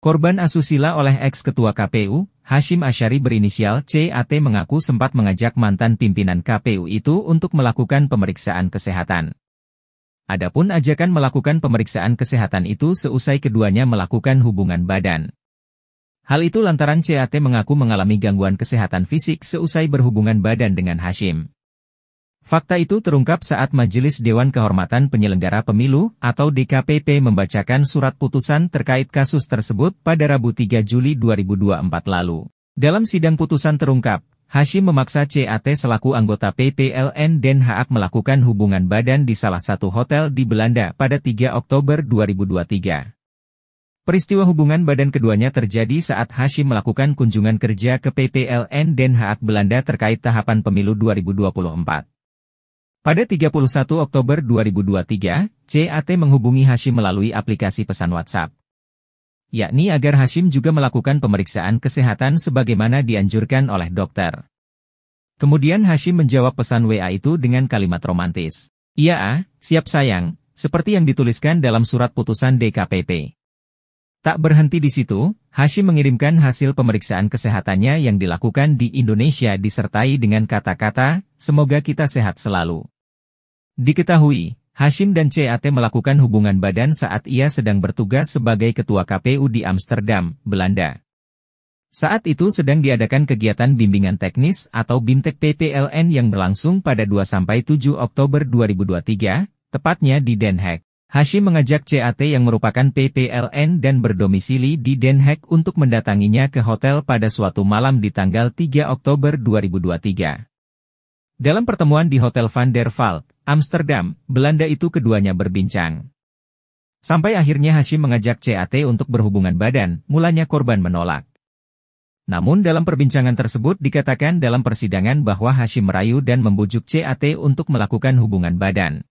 Korban asusila oleh ex-ketua KPU, Hashim Ashari berinisial CAT mengaku sempat mengajak mantan pimpinan KPU itu untuk melakukan pemeriksaan kesehatan. Adapun ajakan melakukan pemeriksaan kesehatan itu seusai keduanya melakukan hubungan badan. Hal itu lantaran CAT mengaku mengalami gangguan kesehatan fisik seusai berhubungan badan dengan Hashim. Fakta itu terungkap saat Majelis Dewan Kehormatan Penyelenggara Pemilu atau DKPP membacakan surat putusan terkait kasus tersebut pada Rabu 3 Juli 2024 lalu. Dalam sidang putusan terungkap, Hashim memaksa CAT selaku anggota PPLN Den Haag melakukan hubungan badan di salah satu hotel di Belanda pada 3 Oktober 2023. Peristiwa hubungan badan keduanya terjadi saat Hashim melakukan kunjungan kerja ke PPLN Den Haag Belanda terkait tahapan pemilu 2024. Pada 31 Oktober 2023, CAT menghubungi Hashim melalui aplikasi pesan WhatsApp. Yakni agar Hashim juga melakukan pemeriksaan kesehatan sebagaimana dianjurkan oleh dokter. Kemudian Hashim menjawab pesan WA itu dengan kalimat romantis. Iya, ah, siap sayang, seperti yang dituliskan dalam surat putusan DKPP. Tak berhenti di situ, Hashim mengirimkan hasil pemeriksaan kesehatannya yang dilakukan di Indonesia disertai dengan kata-kata, semoga kita sehat selalu. Diketahui, Hashim dan CAT melakukan hubungan badan saat ia sedang bertugas sebagai ketua KPU di Amsterdam, Belanda. Saat itu sedang diadakan kegiatan bimbingan teknis atau BIMTEK PPLN yang berlangsung pada 2-7 Oktober 2023, tepatnya di Den Haag. Hashim mengajak CAT yang merupakan PPLN dan berdomisili di Den Haag untuk mendatanginya ke hotel pada suatu malam di tanggal 3 Oktober 2023. Dalam pertemuan di Hotel Van der Valk, Amsterdam, Belanda itu keduanya berbincang. Sampai akhirnya Hashim mengajak CAT untuk berhubungan badan, mulanya korban menolak. Namun dalam perbincangan tersebut dikatakan dalam persidangan bahwa Hashim merayu dan membujuk CAT untuk melakukan hubungan badan.